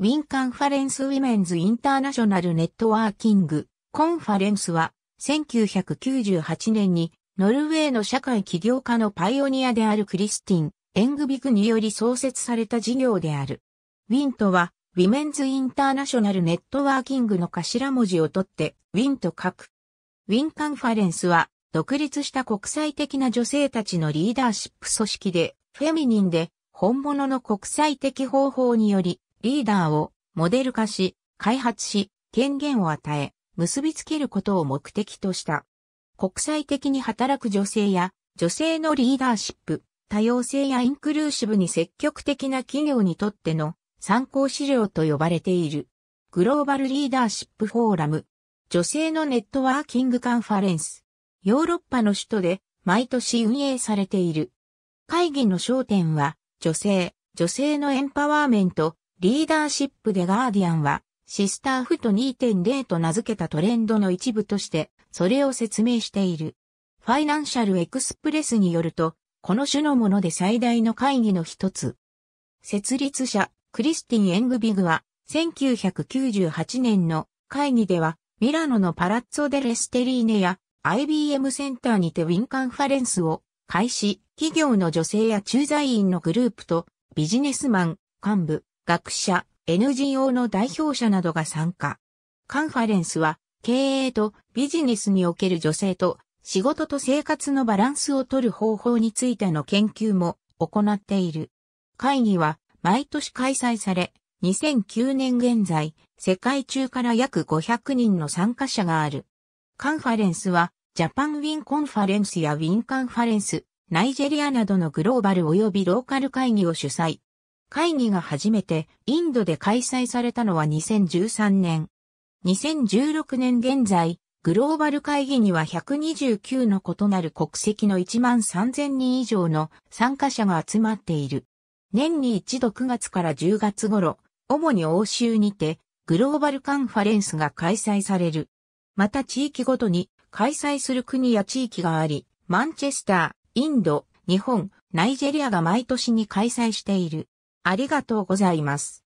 ウィンカンファレンスウィメンズインターナショナルネットワーキングコンファレンスは1998年にノルウェーの社会起業家のパイオニアであるクリスティン・エングビクにより創設された事業である。ウィンとはウィメンズインターナショナルネットワーキングの頭文字を取ってウィンと書く。ウィンカンファレンスは独立した国際的な女性たちのリーダーシップ組織でフェミニンで本物の国際的方法によりリーダーをモデル化し、開発し、権限を与え、結びつけることを目的とした。国際的に働く女性や女性のリーダーシップ、多様性やインクルーシブに積極的な企業にとっての参考資料と呼ばれている。グローバルリーダーシップフォーラム。女性のネットワーキングカンファレンス。ヨーロッパの首都で毎年運営されている。会議の焦点は、女性、女性のエンパワーメント、リーダーシップでガーディアンは、シスターフト2.0と名付けたトレンドの一部として、それを説明している。ファイナンシャルエクスプレスによると、この種のもので最大の会議の一つ。設立者、クリスティン・エングビグは、1998年の会議では、ミラノのパラッツォ・デ・レステリーネや IBM センターにてウィンカンファレンスを開始、企業の女性や駐在員のグループとビジネスマン、幹部、学者、NGO の代表者などが参加。カンファレンスは、経営とビジネスにおける女性と仕事と生活のバランスを取る方法についての研究も行っている。会議は毎年開催され、2009年現在、世界中から約500人の参加者がある。カンファレンスは、ジャパンウィンコンファレンスやウィンカンファレンス、ナイジェリアなどのグローバル及びローカル会議を主催。会議が初めてインドで開催されたのは2013年。2016年現在、グローバル会議には129の異なる国籍の1万3000人以上の参加者が集まっている。年に一度9月から10月頃、主に欧州にてグローバルカンファレンスが開催される。また地域ごとに開催する国や地域があり、マンチェスター、インド、日本、ナイジェリアが毎年に開催している。ありがとうございます。